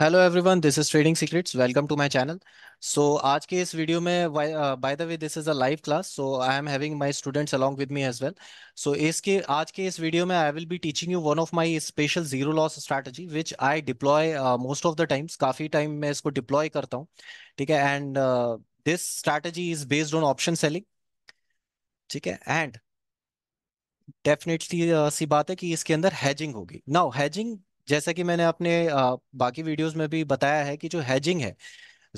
Hello everyone this is trading secrets welcome to my channel so आज के इस video में by the way this is a live class so I am having my students along with me as well so इसके आज के इस video में I will be teaching you one of my special zero loss strategy which I deploy most of the times काफ़ी time मैं इसको deploy करता हूँ ठीक है and this strategy is based on option selling ठीक है एंड डेफिनेटली uh, सी बात है कि इसके अंदर हैजिंग होगी नाउ हैजिंग जैसा कि मैंने अपने बाकी वीडियोस में भी बताया है कि जो हैजिंग है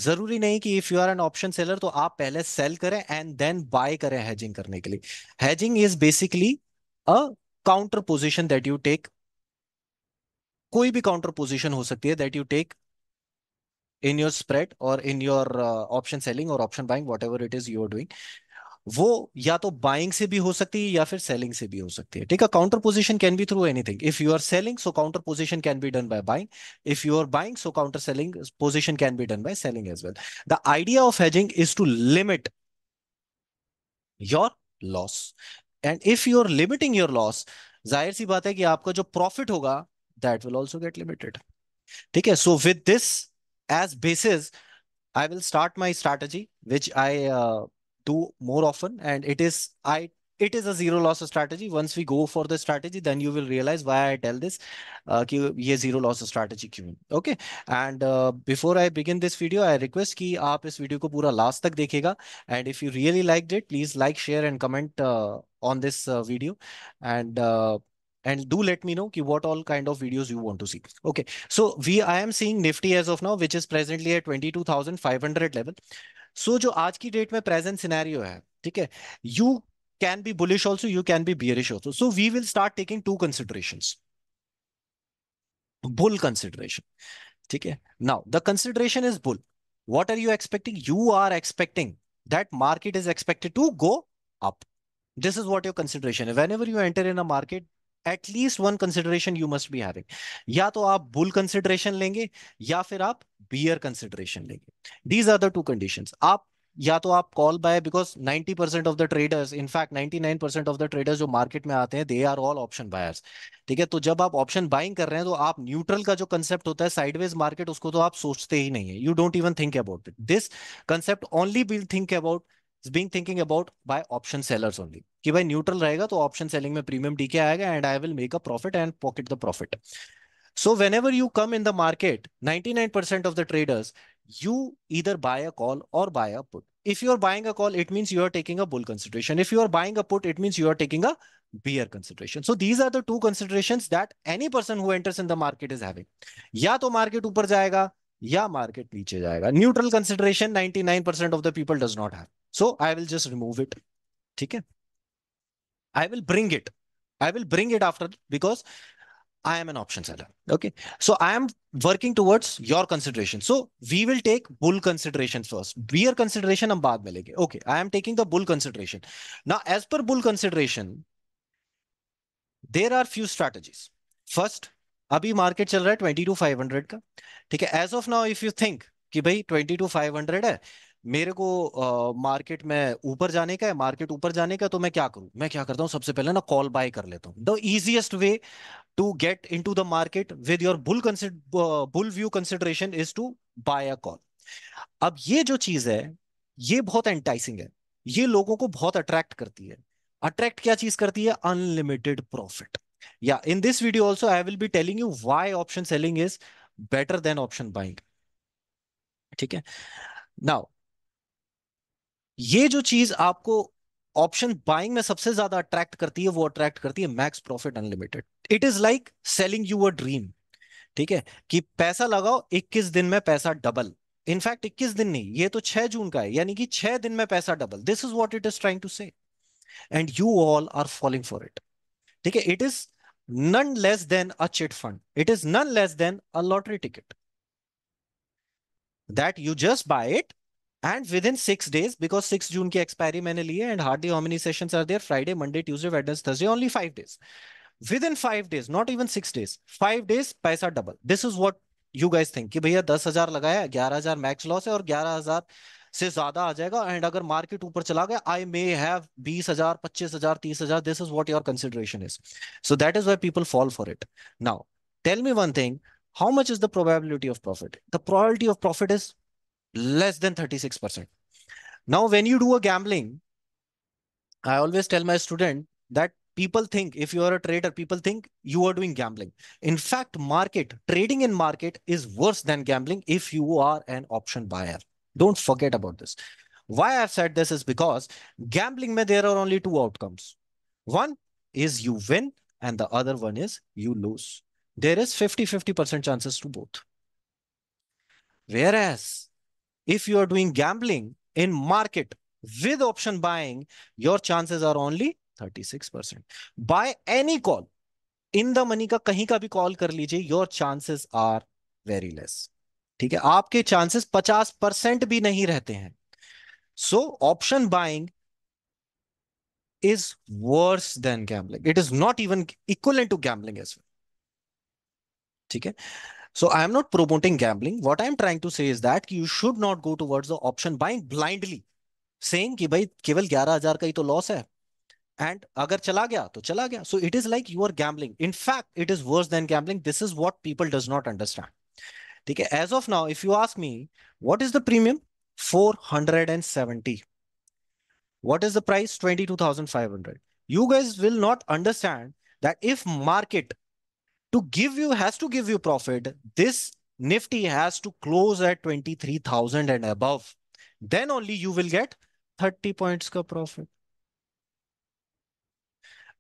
जरूरी नहीं कि if you are an option seller तो आप पहले सेल करें एंड देन बाय करें हैजिंग करने के लिए hedging is basically a counter position that you take कोई भी काउंटर पोजिशन हो सकती है that you take in your spread और इन योर ऑप्शन सेलिंग और option buying whatever it is you are doing वो या तो बाइंग से भी हो सकती है या फिर सेलिंग से भी हो सकती है ठीक है counter position can be through anything if you are selling so counter position can be done by buying if you are buying so counter selling position can be done by selling as well the idea of hedging is to limit your loss and if you are limiting your loss जाहिर सी बात है कि आपका जो profit होगा that will also get limited ठीक है so with this as basis I will start my strategy which I do more often. And it is, I it is a zero loss strategy. Once we go for the strategy, then you will realize why I tell this uh, ये zero loss strategy क्यों Okay. And uh, before I begin this video, I request कि आप is video को पूरा last तक देखेगा and if you really liked it, please like, share and comment uh, on this uh, video and uh, and do let me know what all kind of videos you want to see. Okay, so we I am seeing Nifty as of now, which is presently at 22,500 level. So जो आज की date में present scenario है, ठीक You can be bullish also, you can be bearish also. So we will start taking two considerations. Bull consideration. ठीक Now the consideration is bull. What are you expecting? You are expecting that market is expected to go up. This is what your consideration. Whenever you enter in a market, at least one consideration you must be having या तो आप bull consideration लेंगे या फिर आप bear consideration लेंगे these are the two condition आप या तो आप call buy because 90 percent of the traders in fact 99 percent of the traders जो मार्केट में आते हैं they are all option buyers ठीक है तो जब आप ऑप्शन बाइंग कर रहे हैं तो आप न्यूट्रल का जो कंसेप्ट होता है साइडवेज मार्केट उसको तो आप सोचते ही नहीं है you don't even think about it this concept only will think about is being thinking about by option sellers only. कि भाई neutral रहेगा तो option selling में premium DK आएगा and I will make a profit and pocket the profit. So whenever you come in the market, 99% of the traders, you either buy a call or buy a put. If you're buying a call, it means you are taking a bull consideration. If you are buying a put, it means you are taking a bear consideration. So these are the two considerations that any person who enters in the market is having. या तो market ऊपर जाएगा या market नीचे जाएगा. Neutral consideration 99% of the people does not have. So I will just remove it ठीक है I will bring it I will bring it after because I am an option seller okay so I am working towards your consideration so we will take bull consideration first bear consideration हम बाद में लेंगे okay I am taking the bull consideration ना as per bull consideration there are few strategies first अभी market चल रहा है twenty two five hundred का ठीक है as of now if you think कि भाई ट्वेंटी टू फाइव हंड्रेड है मेरे को आ, मार्केट में ऊपर जाने का है मार्केट ऊपर जाने का तो मैं क्या करूं मैं क्या करता हूं सबसे पहले ना कॉल बाय कर लेता हूं the easiest way to get into the market with your bull bull view consideration is to buy a call अब ये जो चीज है ये बहुत एंटाइसिंग है ये लोगों को बहुत अट्रैक्ट करती है अट्रैक्ट क्या चीज करती है अनलिमिटेड प्रॉफिट या in this video also I will be telling you why option selling is better than option buying ठीक है नाउ ये जो चीज आपको ऑप्शन बाइंग में सबसे ज्यादा अट्रैक्ट करती है वो अट्रैक्ट करती है max profit unlimited it is like selling you a dream ठीक है कि पैसा लगाओ 21 दिन में पैसा डबल इनफैक्ट 21 दिन नहीं ये तो 6 जून का है यानी कि 6 दिन में पैसा double this is what it is trying to say and you all are following for it ठीक है it is none less than a chit fund it is none less than a lottery ticket that you just buy it And within six days, because 6 June ki expiry maine liye and hardly how many sessions are there? Friday, Monday, Tuesday, Wednesday, Thursday, only five days. Within five days, not even six days, five days, paisa double. This is what you guys think. कि भैया 10,000 हजार 11,000 max loss hai, aur 11,000 se ग्यारह हजार से ज्यादा आ जाएगा and अगर market ऊपर चला गया आई मे हैव बीस हजार पच्चीस हजार तीस हजार this is what your consideration is so that is why people how much is the probability of profit? The probability of profit is less than 36%. Now, when you do a gambling, I always tell my student that people think if you are a trader, people think you are doing gambling. In fact, market trading in market is worse than gambling if you are an option buyer. Don't forget about this. Why I've said this is because gambling, mein, there are only two outcomes. One is you win and the other one is you lose. There is 50-50% chances to both. Whereas if you are doing gambling in market with option buying, your chances are only 36%. Buy any call, in the money का कहीं का भी call कर लीजिए your chances are very less ठीक है आपके chances पचास परसेंट भी नहीं रहते हैं so option buying is worse than gambling it is not even equal to gambling as well ठीक है So I am not promoting gambling. What I am trying to say is that you should not go towards the option buying blindly, saying ki bhai keval 11,000 ka hi to loss hai. And agar chala gaya, to chala gaya. So it is like you are gambling. In fact, it is worse than gambling. This is what people does not understand. Theke? As of now, if you ask me, what is the premium? 470. What is the price? 22,500. You guys will not understand that if market to give you has to give you profit this nifty has to close at 23000 and above then only you will get 30 points ka profit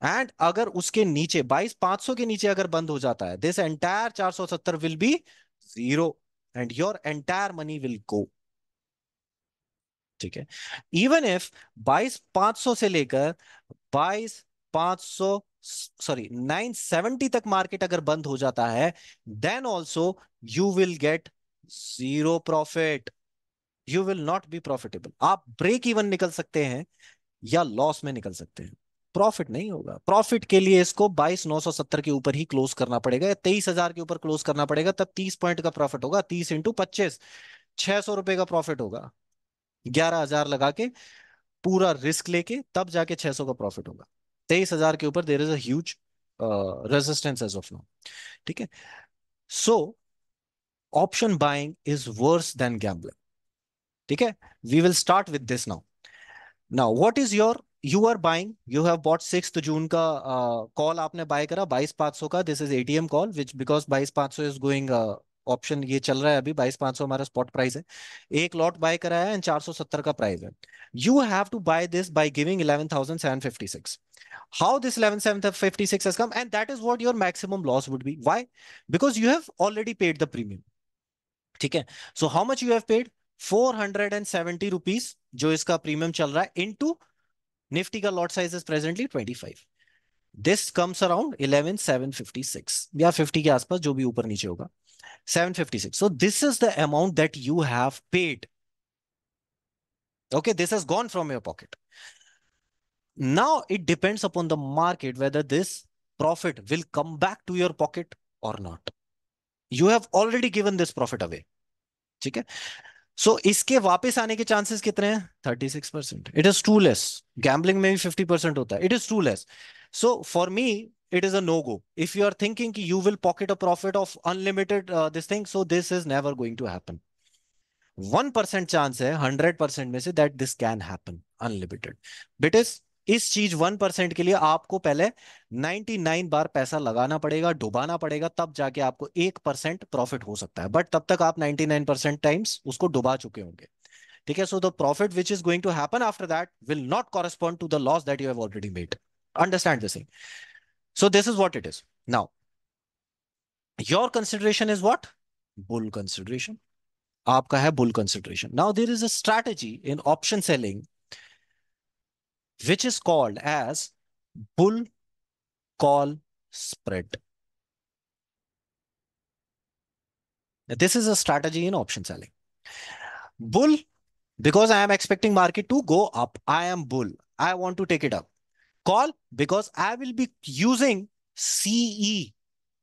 and अगर उसके नीचे 22500 पांच सौ के नीचे अगर बंद हो जाता है this entire 470 will be zero and your entire money will go ठीक है इवन इफ 22500 से लेकर बाईस पांच सौ सॉरी नाइन सेवेंटी तक मार्केट अगर बंद हो जाता है then also you will get zero profit you will not be profitable आप ब्रेक इवन निकल सकते हैं या लॉस में निकल सकते हैं प्रॉफिट नहीं होगा प्रॉफिट के लिए इसको बाईस नौ सौ सत्तर के ऊपर ही क्लोज करना पड़ेगा या तेईस हजार के ऊपर क्लोज करना पड़ेगा तब तीस पॉइंट का प्रॉफिट होगा तीस इंटू पच्चीस छह सौ रुपए का प्रॉफिट होगा ग्यारह हजार लगा के पूरा रिस्क लेके तब जाके छह सौ का प्रॉफिट होगा तेईस हजार के ऊपर there is a resistance as of now ठीक है so option buying is worse than gambling ठीक है we will start with this now now what is your you are buying you have bought six June का call uh, आपने buy करा बाईस पाँच सौ का this is ATM call which because बाईस पाँच सौ इज गोइंग ऑप्शन ये चल रहा है अभी बाईस पांच सौ हमारा स्पॉट प्राइस है एक लॉट बाय कराया एंड चार सौ सत्तर का प्राइस है you have to buy this by giving eleven thousand seven fifty six how this 11756 has come and that is what your maximum loss would be why because you have already paid the premium ठीक है so how much you have paid 470 rupees जो इसका premium चल रहा है into nifty का lot size is presently 25 this comes around 11756 या 50 के आसपास जो भी ऊपर नीचे होगा 756. So this is the amount that you have paid. Okay, this has gone from your pocket. Now it depends upon the market whether this profit will come back to your pocket or not. You have already given this profit away. Okay. so, iske वापस aane ke chances kitne हैं 36%. It is too less. Gambling less gambling में भी fifty percent होता है it is it is a no go. If you are thinking you will pocket a profit of unlimited uh, this thing, so this is never going to happen. 1% chance hai 100% mein se that this can happen unlimited unlimited is इस चीज 1% के लिए आपको पहले 99 बार पैसा लगाना पड़ेगा डुबाना पड़ेगा तब जाके आपको 1% प्रॉफिट हो सकता है बट तब तक आप 99% टाइम्स उसको डुबा चुके होंगे ठीक है so the profit which is going to happen after that will not correspond to the loss that you have already made understand this thing So this is what it is. Now, your consideration is what? Bull consideration. Aapka hai bull consideration. Now there is a strategy in option selling which is called as bull call spread. Now, this is a strategy in option selling. Bull, because I am expecting market to go up. I am bull. I want to take it up call because I will be using CE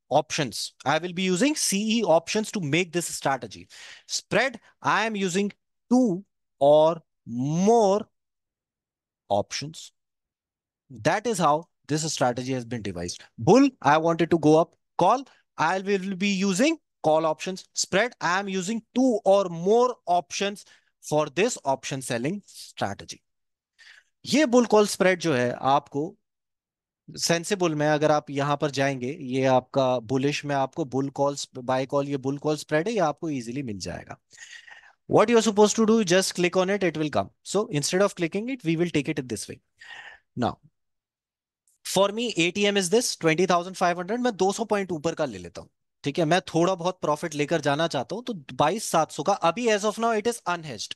options. I will be using CE options to make this strategy. Spread, I am using two or more options. That is how this strategy has been devised. Bull, I wanted to go up. Call, I will be using call options. Spread, I am using two or more options for this option selling strategy. ये bull call spread जो है आपको सेंसेबुल में अगर आप यहां पर जाएंगे ये आपका बुलिश में आपको बुल कॉल बाय कॉल ये बुल कॉल स्प्रेड है ये आपको इजीली मिल जाएगा what you're supposed to do just click on it it will come so instead of clicking it we will take it in this way now is this twenty thousand five 20500 मैं 200 point ऊपर का ले लेता हूं ठीक है मैं थोड़ा बहुत प्रॉफिट लेकर जाना चाहता हूं तो 22700 का अभी as of now it is unhedged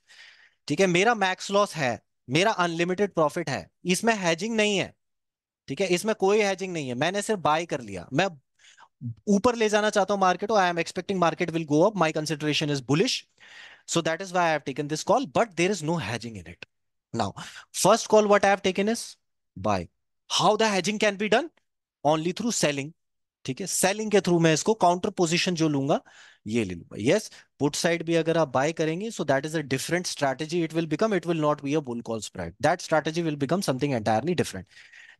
ठीक है मेरा मैक्स लॉस है मेरा अनलिमिटेड प्रॉफिट है इसमें हैजिंग नहीं है ठीक है इसमें कोई हैजिंग नहीं है मैंने सिर्फ बाय कर लिया मैं ऊपर ले जाना चाहता हूं मार्केट और I am expecting market will go up my consideration is bullish so that is why I have taken this call but there is no hedging in it now first call what I have taken is buy how the hedging can be done only through selling ठीक है selling के through मैं इसको counter position जो लूंगा ये ले लूंगा यस पुट साइड भी अगर आप बाय करेंगे so that is a different strategy it will become it will not be a bull call spread that strategy will become something entirely different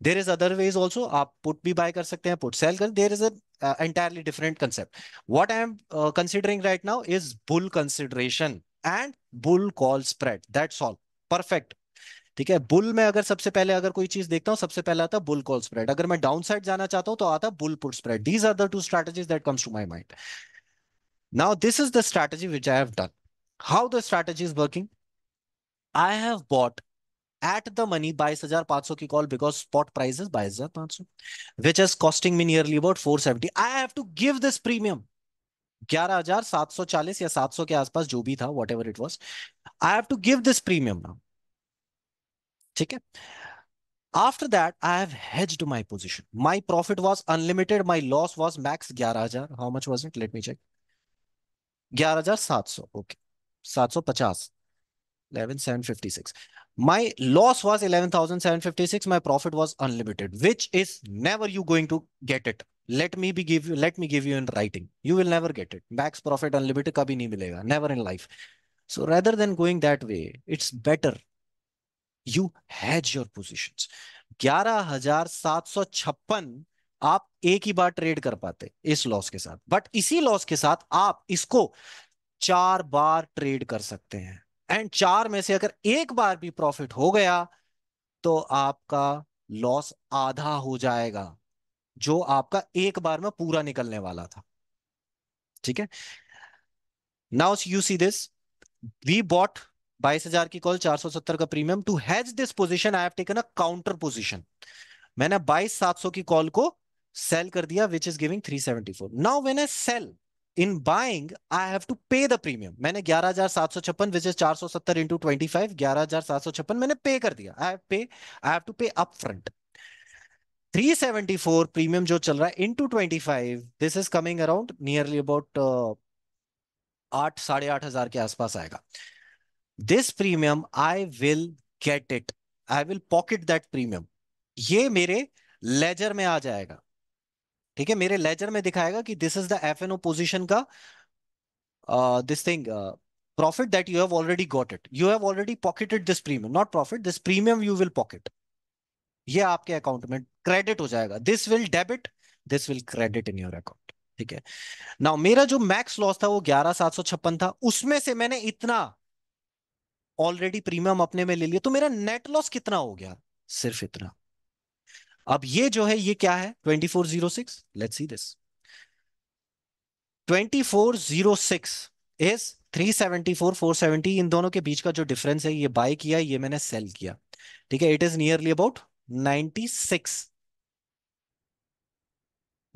there is other ways also आप put भी buy कर सकते हैं put sell कर there is a entirely different concept what I am considering right now is bull consideration and bull call spread that's all perfect ठीक है bull में अगर सबसे पहले अगर कोई चीज देखता हूं सबसे पहले आता बुल कॉल स्प्रेड अगर मैं डाउन साइड जाना चाहता हूं तो आता bull put spread these are the two strategies that comes to my mind Now, this is the strategy which I have done. How the strategy is working? I have bought at the money 22,500 ki call because spot price is 22,500, which is costing me nearly about 470. I have to give this premium. 11,740 या 700 के आसपास जो भी था whatever it was I have to give this premium After that, I have hedged my position. My profit was unlimited. My loss was max 11,000. How much was it? Let me check. ग्यारह हजार सात सौ okay सात सौ पचास eleven seven fifty six my loss was 11756 my profit was unlimited which is never you going to get it let me be give you let me give you in writing you will never get it max profit unlimited kabhi nahi milega never in life so rather than going that way it's better you hedge your positions 11756 आप एक ही बार trade कर पाते इस loss के साथ but इसी loss के साथ आप इसको चार बार ट्रेड कर सकते हैं एंड चार में से अगर एक बार भी प्रॉफिट हो गया तो आपका लॉस आधा हो जाएगा जो आपका एक बार में पूरा निकलने वाला था ठीक है now you see this we bought बाईस हजार की कॉल 470 का premium to has this position I have taken a counter position मैंने बाईस सात सौ की कॉल को सेल कर दिया which is giving 374 now when I sell in buying I have to pay the premium मैंने ग्यारह हजार सात सौ छप्पन विच इज चार सौ सत्तर इंटू ट्वेंटी फाइव ग्यारह हजार सात सौ छप्पन मैंने पे कर दिया I have pay I have to pay up front 374 premium जो चल रहा है into twenty five this is coming around nearly about आठ साढ़े आठ हजार के आसपास आएगा this premium I will get it I will pocket that premium ये मेरे लेजर में आ जाएगा ठीक है मेरे लेजर में दिखाएगा कि this is the F N O position का this thing profit that you have already got it you have already pocketed this premium not profit this premium you will pocket ये आपके अकाउंट में credit हो जाएगा this will debit this will credit in your account ठीक है ना मेरा जो मैक्स लॉस था वो ग्यारह सात सौ छप्पन था उसमें से मैंने इतना ऑलरेडी प्रीमियम अपने में ले लिया तो मेरा नेट लॉस कितना हो गया सिर्फ इतना अब ये जो है ये क्या है 2406 लेट्स सी दिस 2406 इज 374 470 इन दोनों के बीच का जो डिफरेंस है ये बाय किया ये मैंने सेल किया ठीक है it is nearly about 96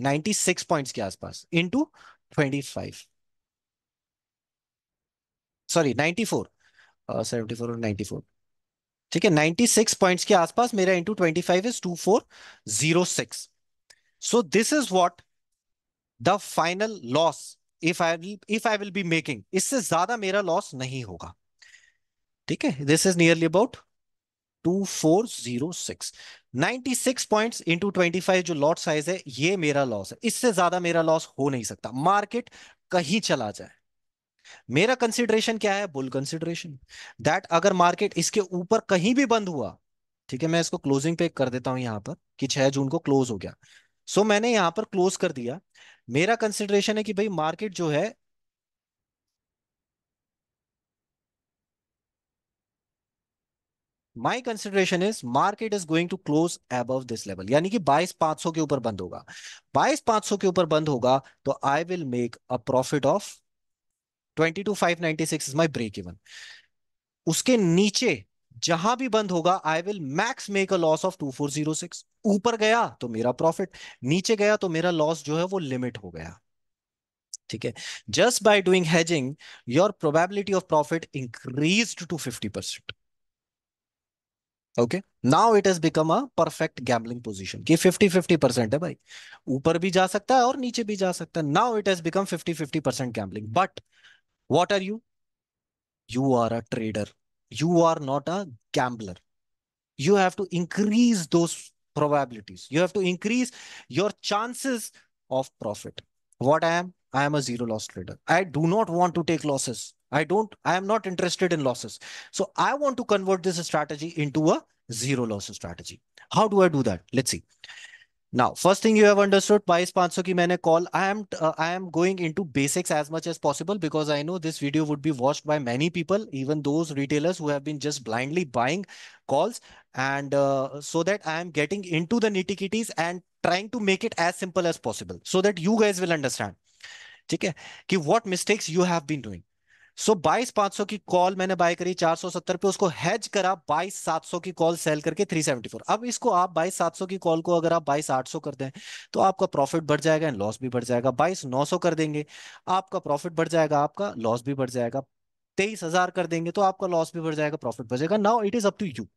96 points के आसपास इनटू 25 सॉरी 94 uh, 74 और 94 ठीक है 96 पॉइंट्स के आसपास मेरा into twenty five is two four zero six so this is what the final loss if I if I will be making इससे ज्यादा मेरा लॉस नहीं होगा ठीक है this is nearly about two four zero six ninety six point into twenty five जो lot size है ये मेरा लॉस है इससे ज्यादा मेरा लॉस हो नहीं सकता मार्केट कहीं चला जाए मेरा कंसिडरेशन क्या है बुल कंसिडरेशन दैट अगर मार्केट इसके ऊपर कहीं भी बंद हुआ ठीक है मैं इसको क्लोजिंग पे कर देता हूं यहां पर कि छह जून को क्लोज हो गया सो so, मैंने यहां पर क्लोज कर दिया मेरा कंसिडरेशन है कि भाई मार्केट जो है my consideration is market is going to close above this level यानी कि बाईस पांच सौ के ऊपर बंद होगा बाईस पांच सौ के ऊपर बंद होगा तो I will make a profit of twenty two five ninety six is my break even उसके नीचे जहां भी बंद होगा I will max make a loss of two four zero six ऊपर गया तो मेरा प्रॉफिट नीचे गया तो मेरा लॉस जो है वो लिमिट हो गया ठीक है just by doing hedging your probability of profit increase to fifty percent okay now it has become a perfect gambling position कि 50 50 परसेंट है भाई ऊपर भी जा सकता है और नीचे भी जा सकता है now it has become 50 50 percent gambling but What are you? You are a trader. You are not a gambler. You have to increase those probabilities. You have to increase your chances of profit. What I am? I am a zero loss trader. I do not want to take losses. I don't, I am not interested in losses. So I want to convert this strategy into a zero loss strategy. How do I do that? Let's see. Now, first thing you have understood, 22,500 ki maine call. I am uh, I am going into basics as much as possible because I know this video would be watched by many people, even those retailers who have been just blindly buying calls. And uh, so that I am getting into the nitty gritties and trying to make it as simple as possible so that you guys will understand. Okay, है what mistakes you have been doing. So बाईस पांच सौ की call मैंने bye करी चार सौ सत्तर पे उसको हैज करा बाईस सात सौ की कॉल सेल करके थ्री सेवेंटी फोर अब इसको आप बाईस सात सौ की कॉल को अगर आप बाईस आठ सौ कर दें तो आपका प्रॉफिट बढ़ जाएगा एंड लॉस भी बढ़ जाएगा बाईस नौ सौ कर देंगे आपका प्रॉफिट बढ़ जाएगा आपका लॉस भी बढ़ जाएगा तेईस हजार कर देंगे तो आपका लॉस भी बढ़ जाएगा प्रॉफिट बढ़ जाएगा now it is up to you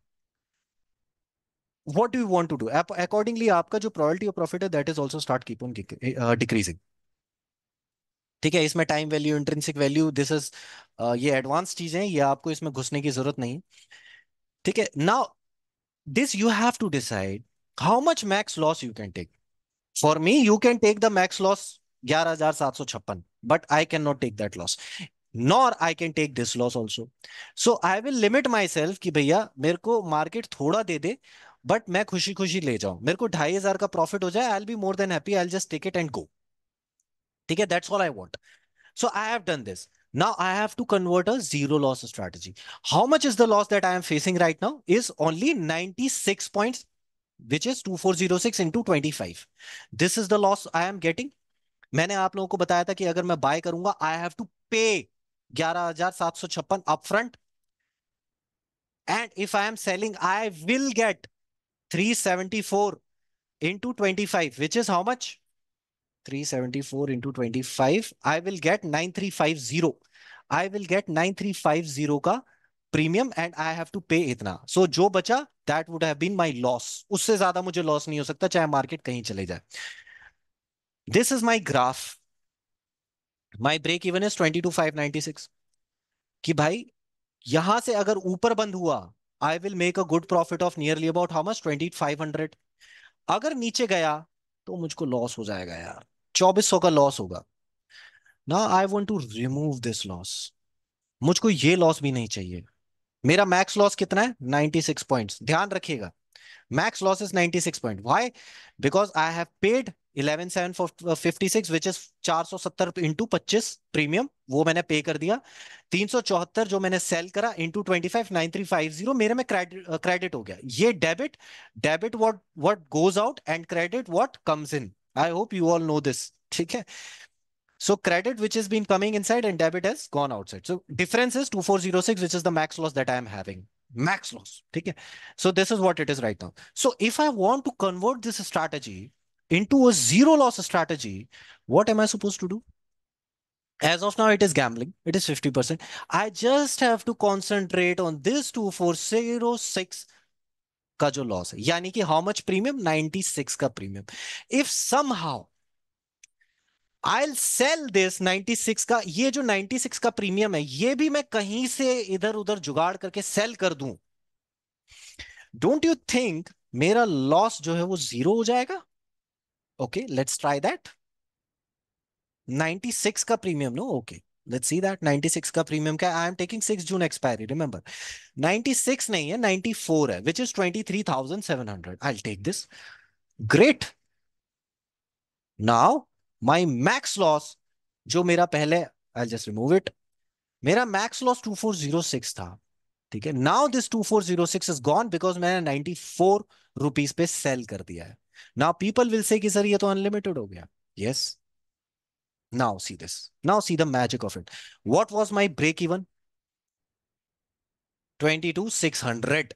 what do you want to do accordingly आपका जो प्रॉयल्टी और प्रॉफिट है that is also start keep on decreasing ठीक है इसमें time value intrinsic value this is ये एडवांस चीजें ये आपको इसमें घुसने की जरूरत नहीं ठीक है ना this you have to decide how much max loss you can take for me you can take the max loss ग्यारह हजार सात सौ छप्पन but I can not take that loss nor I can take this loss also so I will limit myself कि भैया मेरे को market थोड़ा दे दे बट मैं खुशी खुशी ले जाऊं मेरे को ढाई हजार का प्रॉफिट हो जाए I'll be more than happy I'll just take it and go Okay, that's all I want. so I have done this. Now I have to convert a zero loss strategy. How much is the loss that I am facing right now is only 96 points, which is 2406 into 25. This is the loss I am getting. मैंने आप लोगों को बताया था कि अगर मैं bye करूंगा आई हैव टू पे ग्यारह हजार सात सौ छप्पन upfront and if I am selling I will get three seventy four into twenty five which is how much 374 into 25 I will get 9350 I will get 9350 का premium and I have to pay इतना so so, जो बचा that would have been my loss उससे ज्यादा मुझे loss नहीं हो सकता चाहे मार्केट कहीं चले जाए this is my graph my break even is 22596 कि भाई यहां से अगर ऊपर बंद हुआ I will make a good profit of nearly about how much 2500 अगर नीचे गया तो मुझको लॉस हो जाएगा यार चौबीस सौ का लॉस होगा ना I want to remove this loss मुझको ये लॉस भी नहीं चाहिए मेरा मैक्स लॉस कितना है 96 पॉइंट्स ध्यान रखिएगा max loss is 96 point why because I have paid 11756 which is 470 into 25 premium वो मैंने पे कर दिया 374 जो मैंने सेल करा इनटू 259350 मेरे में क्रेडिट uh, हो गया ये debit debit what what goes out and credit what comes in I hope you all know this. Okay. So credit which has been coming inside and debit has gone outside. So difference is 2406, which is the max loss that I am having. Max loss. Okay. So this is what it is right now. So if I want to convert this strategy into a zero loss strategy, what am I supposed to do? As of now, it is gambling. It is 50%. I just have to concentrate on this 2406 का जो loss है यानी कि how much premium 96 का premium if somehow I sell this 96 का ये जो 96 का प्रीमियम है ये भी मैं कहीं से इधर उधर जुगाड़ करके सेल कर दूं डोंट यू थिंक मेरा लॉस जो है वो जीरो हो जाएगा ओके लेट्स ट्राई दैट 96 का premium no okay okay. Let's see that 96 का प्रीमियम क्या I am taking 6 June expiry remember 96 नहीं है 94 है which is 23700 I will take this great now my max loss जो मेरा पहले आई जस्ट रिमूव इट मेरा मैक्स लॉस 2406 था ठीक है now this 2406 is gone because मैंने 94 रुपीस पे सेल कर दिया है नाउ पीपल विल से कि सर ये तो अनलिमिटेड हो गया yes yes. Now see this. Now see the magic of it. What was my break even? 22,600.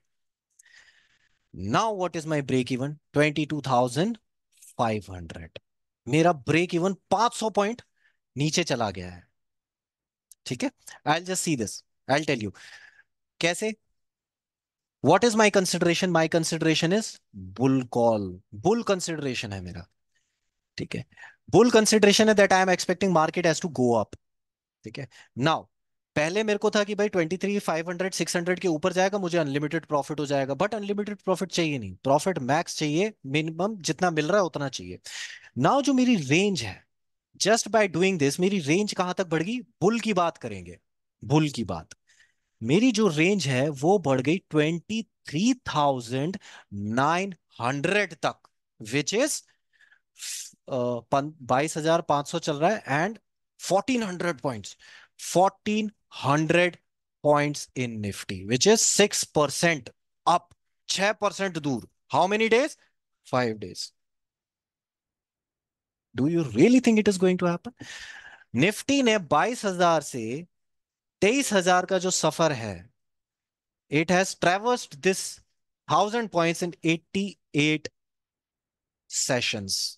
Now what is my break even? 22,500. मेरा ब्रेक इवन 500 पॉइंट नीचे चला गया है ठीक है I just see this I tell you कैसे what is my consideration my consideration is bull call bull consideration है मेरा ठीक है बुल कंसिडरेशन है that I am expecting market has to go up ठीक है नाउ पहले मेरे को था कि भाई 23 500 600 के ऊपर जाएगा मुझे अनलिमिटेड प्रॉफिट हो जाएगा बट अनलिमिटेड प्रॉफिट चाहिए नहीं प्रॉफिट मैक्स चाहिए मिनिमम जितना मिल रहा है उतना चाहिए नाउ जो मेरी रेंज है जस्ट बाय डूइंग दिस मेरी रेंज कहां तक बढ़ गई बुल की बात करेंगे बुल की बात मेरी जो रेंज है वो बढ़ गई 23900 तक व्हिच इज बाईस हजार पांच सौ चल रहा है and fourteen hundred point fourteen hundred point in Nifty which is six percent up छह परसेंट दूर how many days five days do you really think it is going to happen Nifty ने बाईस हजार से तेईस हजार का जो सफर है it has traversed this thousand point in eighty eight sessions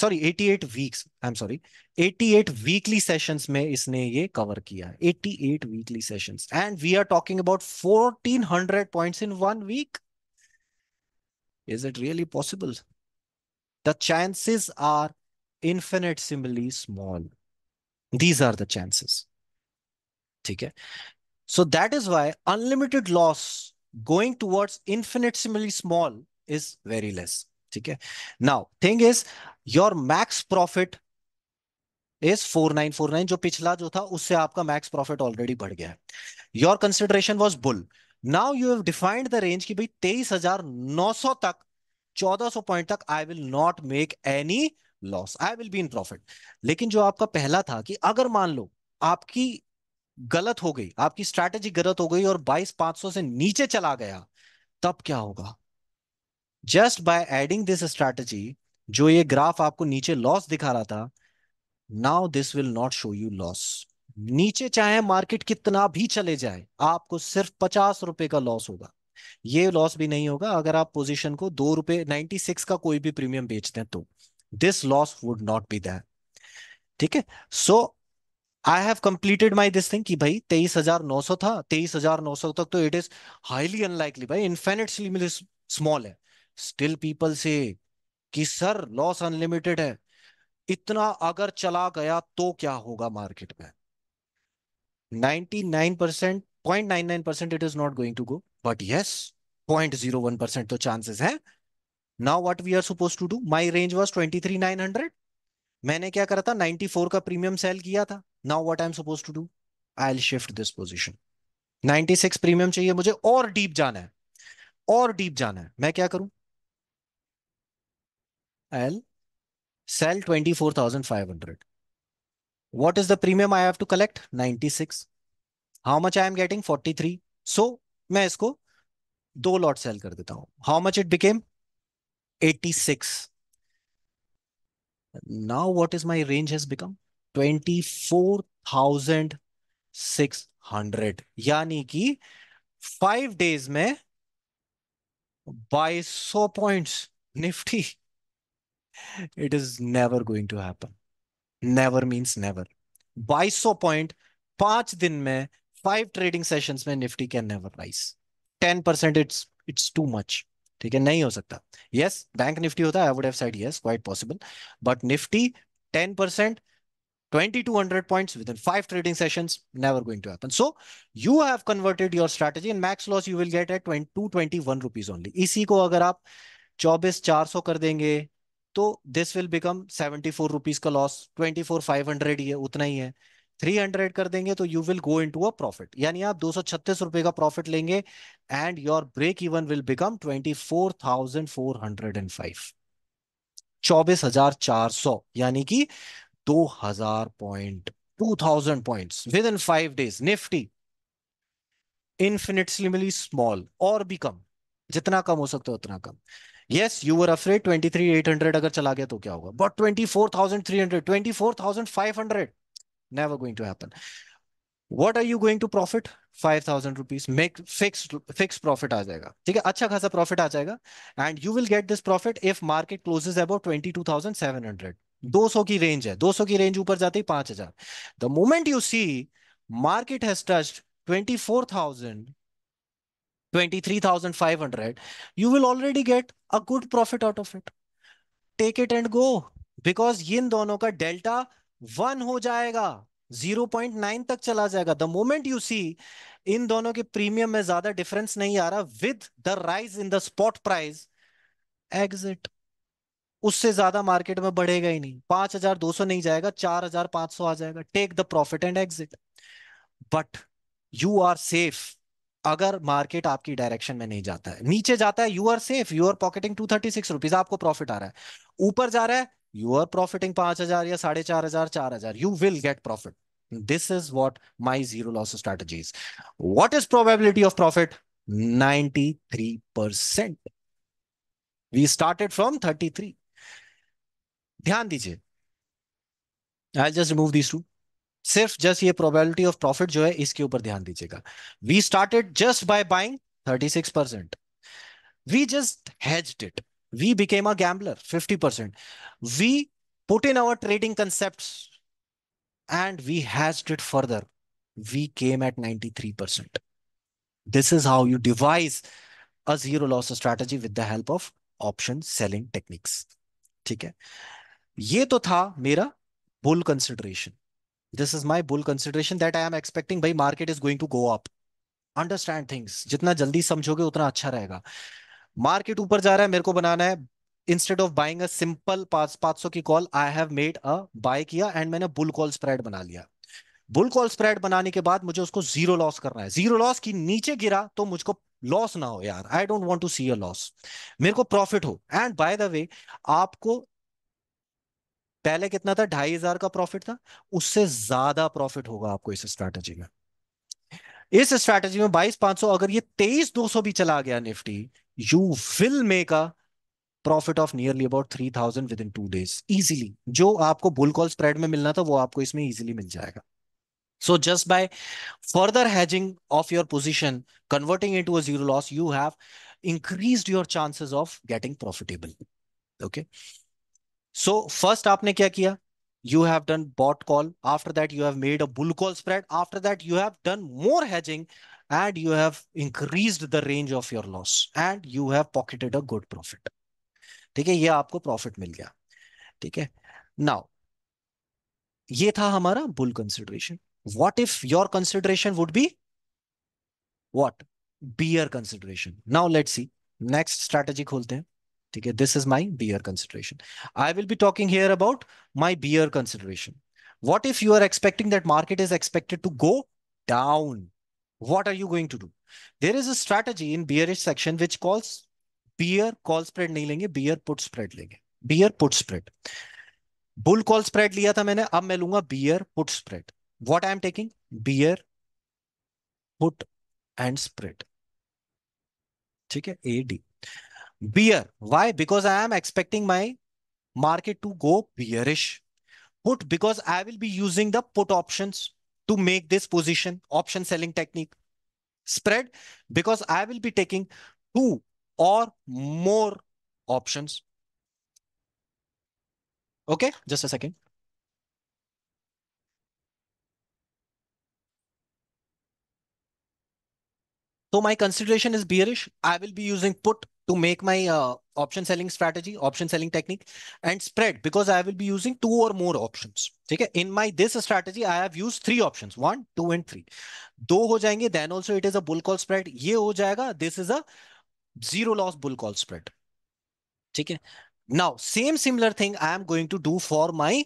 sorry 88 weeks I am sorry 88 weekly sessions में इसने ये कवर किया 88 weekly sessions and we are talking about 1400 points in one week is it really possible the chances are infinitesimally small these are the chances ठीक है so that is why unlimited loss going towards infinitesimally small is very less ठीक है now thing is your max profit is 4949 जो पिछला जो था उससे आपका मैक्स प्रॉफिट ऑलरेडी बढ़ गया है your consideration was bull now you have defined the range की भाई तेईस हजार नौ सौ तक चौदह सौ पॉइंट तक I will not make any loss I will be in profit लेकिन जो आपका पहला था कि अगर मान लो आपकी गलत हो गई आपकी स्ट्रैटेजी गलत हो गई और बाईस पांच सौ से नीचे चला गया तब क्या होगा just by adding this strategy जो ये ग्राफ आपको नीचे लॉस दिखा रहा था now this will not show you loss नीचे चाहे मार्केट कितना भी चले जाए आपको सिर्फ पचास रुपए का लॉस होगा ये लॉस भी नहीं होगा अगर आप पोजीशन को दो रुपए नाइनटी सिक्स का कोई भी प्रीमियम बेचते हैं तो this loss would not be that ठीक है so I have completed my this thing कि भाई तेईस हजार नौ सौ था तेईस हजार नौ सौ तक तो इट इज हाईली अनलाइकली भाई इन्फेनिटली स्मॉल है स्टिल पीपल से कि सर लॉस अनलिमिटेड है इतना अगर चला गया तो क्या होगा मार्केट में 99 percent point nine nine percent it is not going to go but yes point zero one percent तो चांसेस है now what we are suppose to do my range was twenty three nine hundred मैंने क्या करा था 94 का premium sell किया था now what I am suppose to do I will shift this position 96 premium चाहिए मुझे और डीप जाना है और डीप जाना है मैं क्या करूं I'll sell 24,500. What is the premium I have to collect? 96. How much I am getting? 43. So मैं इसको दो लॉट सेल कर देता हूं how much it became 86 now what is my range has become 24,600 यानी कि फाइव डेज में 2200 points Nifty it is never going to happen. Never means never. By so point, five din mein, five trading sessions mein Nifty can never rise. Ten percent, it's it's too much. Okay, ho sakta. Yes, bank Nifty hota, I would have said yes, quite possible. But Nifty, ten percent, twenty two hundred points within five trading sessions, never going to happen. So you have converted your strategy, and max loss you will get at twenty two twenty one rupees only. Isi ko agar aap 24, 400 kar denge, तो this will become seventy four rupees का loss twenty four five hundred ही है उतना ही है three hundred कर देंगे तो you will go into a profit यानी आप दो सौ छत्तीस रुपए का प्रॉफिट लेंगे and your break even will become twenty four thousand four hundred and five चौबीस हजार चार सौ यानी कि दो हजार point two thousand point within five days Nifty infinitely small और भी कम जितना कम हो सकता है उतना कम yes you were afraid 23800 agar chala gaya to kya hoga but 24300 24500 never going to happen what are you going to profit 5000 rupees make fixed fixed profit aa jayega profit and you will get this profit if market closes above 22700 200 range 200 range upar the moment you see market has touched 24000 23,500, you will already get a good profit out of it. Take it and go because इन दोनों का delta one हो जाएगा 0.9 तक चला जाएगा the moment you see इन दोनों के प्रीमियम में ज्यादा डिफरेंस नहीं आ रहा with the rise in the spot price exit उससे ज्यादा मार्केट में बढ़ेगा ही नहीं पांच हजार दो सौ नहीं जाएगा चार हजार पांच सौ आ जाएगा take the profit and exit but you are safe अगर मार्केट आपकी डायरेक्शन में नहीं जाता है नीचे जाता है you are safe you are pocketing two thirty six rupees आपको प्रॉफिट आ रहा है ऊपर जा रहा है यू आर प्रॉफिटिंग पांच हजार या साढ़े चार हजार चार हजार you will get profit this is what my zero loss strategy what is probability of profit ninety three percent we started from thirty three ध्यान दीजिए I just remove these two सिर्फ जस्ट ये प्रोबेबिलिटी ऑफ प्रॉफिट जो है इसके ऊपर ध्यान दीजिएगा we started just by buying 36 percent we just hedge it we became a gambler 50 percent we put in our trading concept and we hedge it further we came at 93 percent this is how you devise a zero loss strategy with the help of option selling techniques ठीक है ये तो था मेरा bull consideration this is my bull consideration that I am expecting भाई market is going to go up understand things जितना जल्दी समझोगे उतना अच्छा रहेगा मार्केट ऊपर जा रहा है मेरे को बनाना है instead of buying a simple पांच सौ की call I have made a buy किया एंड मैंने बुल कॉल स्प्रेड बना लिया बुल कॉल स्प्रेड बनाने के बाद मुझे उसको जीरो लॉस करना है जीरो लॉस की नीचे गिरा तो मुझको लॉस ना हो यार I don't want to see a loss मेरे को प्रॉफिट हो एंड बाय द वे आपको पहले कितना था ढाई हजार का प्रॉफिट था उससे ज्यादा प्रॉफिट होगा आपको इस स्ट्रैटेजी में इस स्ट्रैटेजी में बाईस पांच सौ अगर ये तेईस दो सौ भी चला गया Nifty you will make a profit of nearly about three thousand within two days easily जो आपको बुल कॉल स्प्रेड में मिलना था वो आपको इसमें इजिली मिल जाएगा so So just by further hedging of your position, converting into a loss you have increase your chances of getting profitable okay Okay. So first आपने क्या किया you have done bought call after that you have made a bull call spread after that you have done more hedging and you have increase the range of your loss and you have pocketed a good profit ठीक है ये आपको profit मिल गया ठीक है now ये था हमारा bull consideration what if your consideration would be what bear consideration now let see next strategy खोलते हैं Okay, this is my beer consideration. I will be talking here about my beer consideration. What if you are expecting that market is expected to go down? What are you going to do? There is a strategy in bearish section which calls beer call spread नहीं लेंगे beer put spread लेंगे beer put spread. Bull call spread लिया था मैंने अब मैं लूंगा beer put spread. What I am taking? Beer put and spread. ठीक AD beer. Why? Because I am expecting my market to go bearish. Put because I will be using the put options to make this position, option selling technique. Spread because I will be taking two or more options. Okay, just a second. So my consideration is bearish. I will be using put to make my uh, option selling strategy, option selling technique and spread because I will be using two or more options. Okay? In my this strategy, I have used three options, one, two and three. Two ho jayenge, then also it is a bull call spread. Ye ho jayega, this is a zero loss bull call spread. Okay? Now, same similar thing I am going to do for my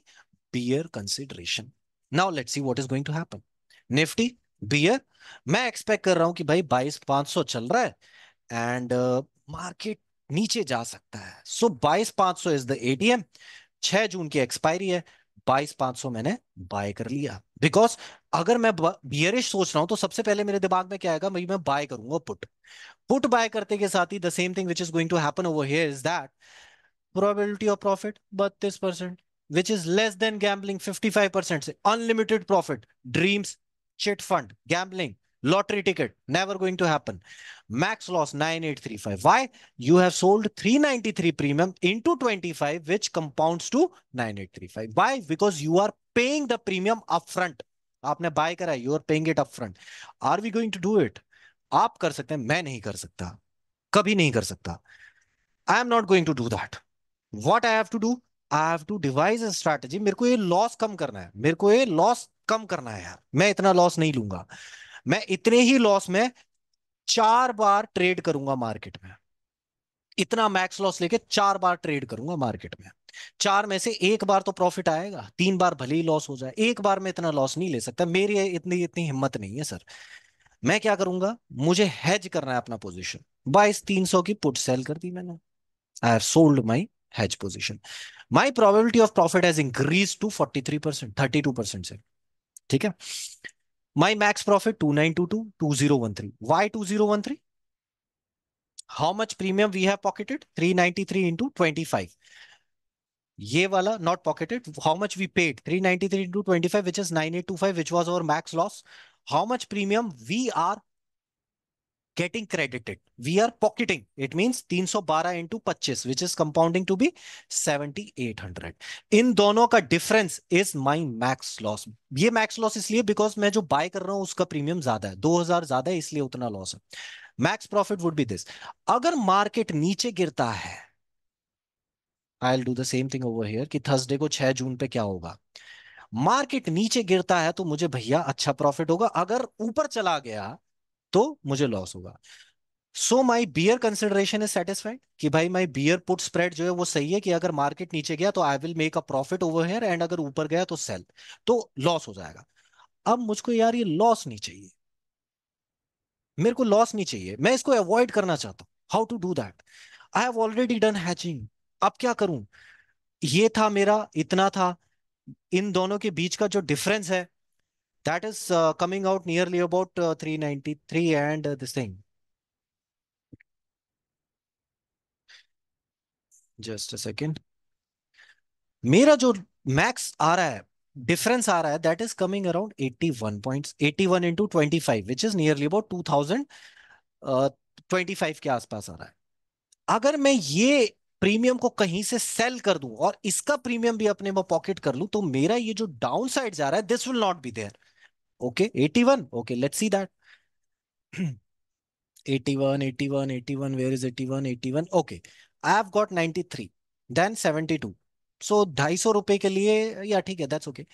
beer consideration. Now, let's see what is going to happen. Nifty, beer, I expect that रहा हूँ कि भाई market नीचे जा सकता है सो बाईस पांच सौ इज द एटीएम छह जून की एक्सपायरी है बाईस पांच सौ मैंने बाय कर लिया बिकॉज अगर मैं बियरिश सोच रहा हूं तो सबसे पहले मेरे दिमाग में क्या आएगा मैं बाय करूंगा पुट पुट बाय करते के साथ ही the same thing which is going to happen over here is that probability of profit बत्तीस percent which is less than gambling fifty five percent से unlimited profit dreams chit fund gambling lottery ticket never going to happen max loss 9835 why you have sold 393 premium into 25 which compounds to 9835 why because you are paying the premium upfront आपने buy करा you are paying it upfront are we going to do it आप कर सकते हैं मैं नहीं कर सकता कभी नहीं कर सकता I am not going to do that what I have to do I have to devise strategy मेरे को ये लॉस कम करना है मेरे को ये लॉस कम करना है यार मैं इतना लॉस नहीं लूंगा मैं इतने ही लॉस में चार बार ट्रेड करूंगा मार्केट में इतना मैक्स लॉस लेके चार बार ट्रेड करूंगा मार्केट में चार में से एक बार तो प्रॉफिट आएगा तीन बार भले ही लॉस हो जाए एक बार में इतना लॉस नहीं ले सकता मेरी इतनी इतनी हिम्मत नहीं है सर मैं क्या करूंगा मुझे हैज करना है अपना पोजिशन बाईस तीन सौ की पुट सेल कर दी मैंने I have sold my hedge position my probability of profit has increase to forty three percent thirty two percent से ठीक है My max profit 2922, 2013. Why 2013? How much premium we have pocketed? 393 into 25. Ye wala not pocketed. How much we paid? 393 into 25, which is 9825, which was our max loss. How much premium we are getting credited. We are pocketing. It means 312 into 25, which is compounding to be 7800. इन दोनों का difference is my max loss ये max loss इसलिए because मैं जो bye कर रहा हूं उसका प्रीमियम ज्यादा है 2000 ज्यादा है इसलिए उतना लॉस है max profit would be this अगर मार्केट नीचे गिरता है I do the same thing over here कि थर्सडे को 6 जून पे क्या होगा मार्केट नीचे गिरता है तो मुझे भैया अच्छा प्रॉफिट होगा अगर ऊपर चला गया तो मुझे लॉस होगा so my bear consideration is satisfied कि भाई माई बियर पुट स्प्रेड जो है वो सही है कि अगर मार्केट नीचे गया तो I will make a profit over here and अगर ऊपर गया तो सेल तो लॉस हो जाएगा अब मुझको यार ये लॉस नहीं चाहिए मेरे को लॉस नहीं चाहिए मैं इसको अवॉइड करना चाहता हूं how to do that I have already done hedging अब क्या करूं ये था मेरा इतना था इन दोनों के बीच का जो डिफरेंस है That is uh, coming out nearly about uh, 393 and uh, this thing. Just a second. Mera jo max aa raha hai, difference aa raha hai, that is coming around 81 points, 81 into 25 which is nearly about 2000 25 के आसपास आ रहा है अगर मैं ये premium को कहीं से सेल कर दूं और इसका प्रीमियम भी अपने पॉकेट कर लूं तो मेरा ये जो डाउनसाइड जा रहा है this will not be there Okay, 81. Okay, let's see that. 81, 81, 81. Where is 81? 81. Okay, I have got 93. Then 72. So ढाई सौ रुपए के लिए या ठीक है दैट्स ओके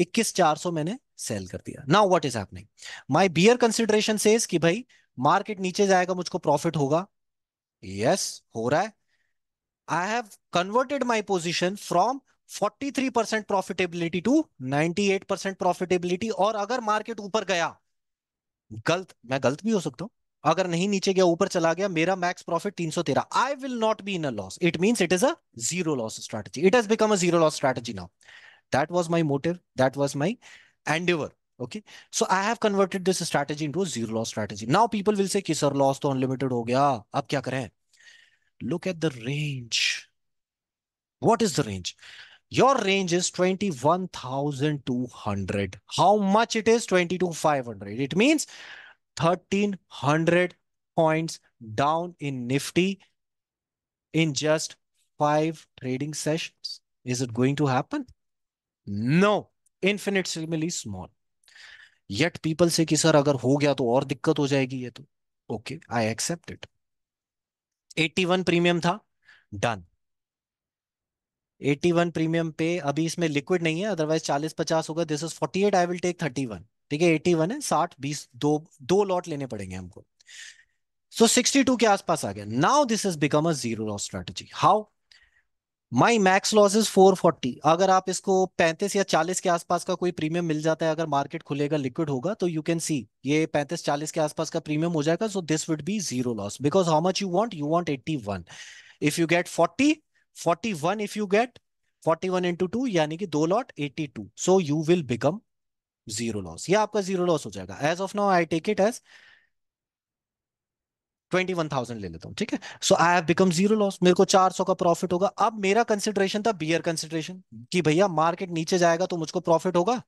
इक्कीस चार सौ मैंने सेल कर दिया now what is happening my bear consideration says कि भाई मार्केट नीचे जाएगा मुझको प्रॉफिट होगा यस yes, हो रहा है I have converted my position from 43 percent profitability to 98 percent profitability और अगर मार्केट ऊपर गया गलत मैं गलत भी हो सकता हूं अगर नहीं नीचे गया ऊपर चला गया मेरा max profit 313 I will not be in a loss it means it is a zero loss strategy it has become a zero loss strategy now that was my motive that was my endeavour okay so I have converted this strategy into a zero loss strategy now people will say ki sir loss to तो unlimited ho gaya ab kya kare look at the range what is the range your range is 21,200. How much it is? 22,500. It means 1,300 points down in Nifty in just five trading sessions. Is it going to happen? No. Infinitesimally small. Yet people say sir, if अगर हो then more difficult will हो जाएगी ये तो okay I accept it 81 premium था done 81 premium पे अभी इसमें लिक्विड नहीं है अदरवाइज 40 50 होगा this is 48 I will take 31 ठीक है 81 है 60 बीस दो दो लॉट लेने पड़ेंगे हमको सो so 62 के आसपास आ गया now this is become a zero loss strategy how my max loss is 440 अगर आप इसको 35 या 40 के आसपास का कोई प्रीमियम मिल जाता है अगर मार्केट खुलेगा लिक्विड होगा तो यू कैन सी ये 35 40 के आसपास का प्रीमियम हो जाएगा so this would be zero loss because how much you want you want 81 if you get forty 41 if you get 41 into two यानी कि दो lot 82 so you will become zero loss ये आपका जीरो लॉस हो जाएगा as of now I take it as 21,000 ले लेता हूँ ठीक है so I have become zero loss मेरे को 400 का प्रॉफिट होगा अब मेरा कंसिडरेशन था बियर कंसिडरेशन कि भैया मार्केट नीचे जाएगा तो मुझको प्रॉफिट होगा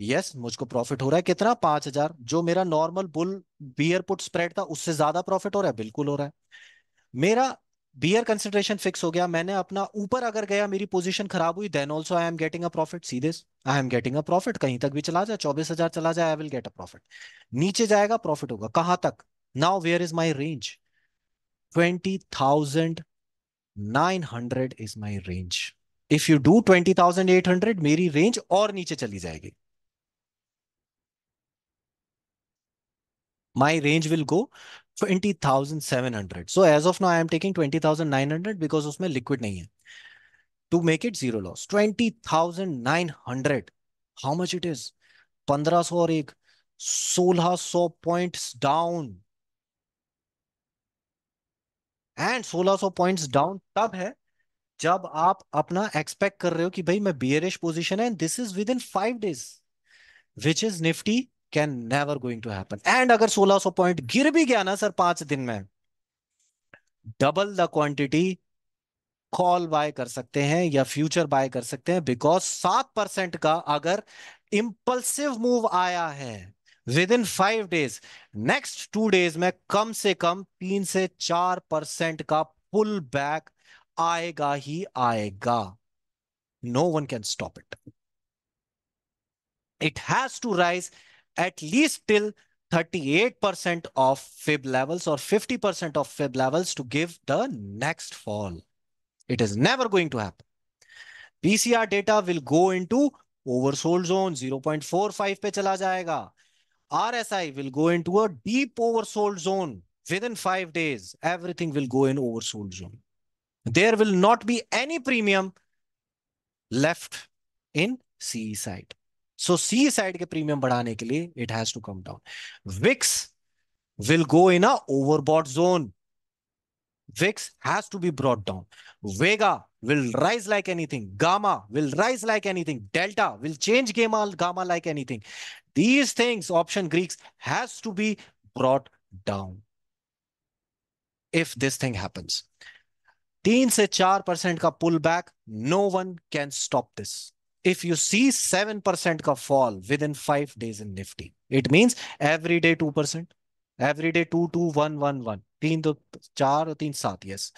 यस yes, मुझको प्रॉफिट हो रहा है कितना पांच हजार जो मेरा normal bull bear put spread था उससे ज्यादा प्रॉफिट हो रहा है बिल्कुल हो रहा है मेरा बियर कंसिडरेशन फिक्स हो गया मैंने अपना ऊपर अगर गया मेरी पोजिशन खराब हुई then also I am getting a profit सीधे I am getting a profit कहीं तक भी चला जाए चौबीस हजार चला जाए I will get a profit नीचे जाएगा प्रॉफिट होगा कहां तक now where is my range twenty thousand nine hundred is my range if you do twenty thousand eight hundred मेरी रेंज और नीचे चली जाएगी my range will go 20,700. So as of now, I am taking 20,900 because उसमें liquid नहीं है. To make it zero loss, 20,900. How much it is? 1500 और एक 1600 points down. And 1600 points down तब है जब आप अपना एक्सपेक्ट कर रहे हो कि भाई मैं बियरिश पोजीशन है this is within five days which is Nifty can never going to happen and अगर 1600 पॉइंट गिर भी गया ना सर पांच दिन में double the quantity call buy कर सकते हैं या फ्यूचर बाय कर सकते हैं बिकॉज सात परसेंट का अगर इंपल्सिव मूव आया है within five days next two days में कम से कम तीन से चार परसेंट का पुल बैक आएगा ही आएगा no one can stop it it has to rise at least till 38% of fib levels or 50% of fib levels to give the next fall. It is never going to happen. PCR data will go into oversold zone 0.45 pe chala jayega. RSI will go into a deep oversold zone within five days. Everything will go in oversold zone. There will not be any premium left in CE side. So C side के premium बढ़ाने के लिए it has to come down VIX will go in a overbought zone VIX has to be brought down. Vega will rise like anything. Gamma will rise like anything. Delta will change gamma, gamma like anything. These things, option Greeks, has to be brought down. If this thing happens. 3 से 4 percent का pull back no one can stop this if you see 7% ka fall within five days in Nifty, it means every day 2%, every day 2, 2, 1, 1, 1, 3, 2, 4, 3, 7, yes.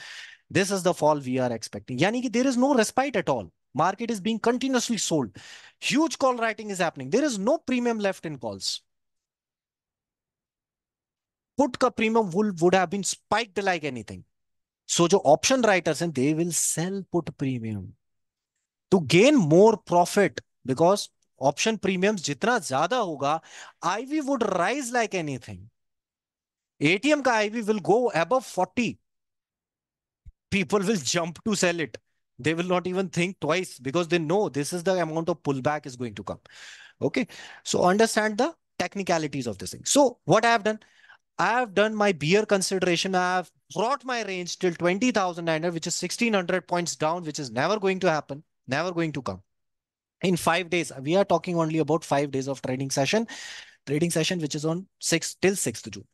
This is the fall we are expecting. Yani ki there is no respite at all. Market is being continuously sold. Huge call writing is happening. There is no premium left in calls. Put ka premium would, would have been spiked like anything. So jo option writers and they will sell put premium to gain more profit because option premiums jitna ज्यादा hoga, IV would rise like anything. ATM ka IV will go above 40 people will jump to sell it. They will not even think twice because they know this is the amount of pullback is going to come. Okay. So understand the technicalities of this thing. So what I have done, I have done my beer consideration. I have brought my range till 20,900, which is 1600 points down, which is never going to happen never going to come. In five days, we are talking only about five days of trading session, trading session, which is on 6 till 6th June.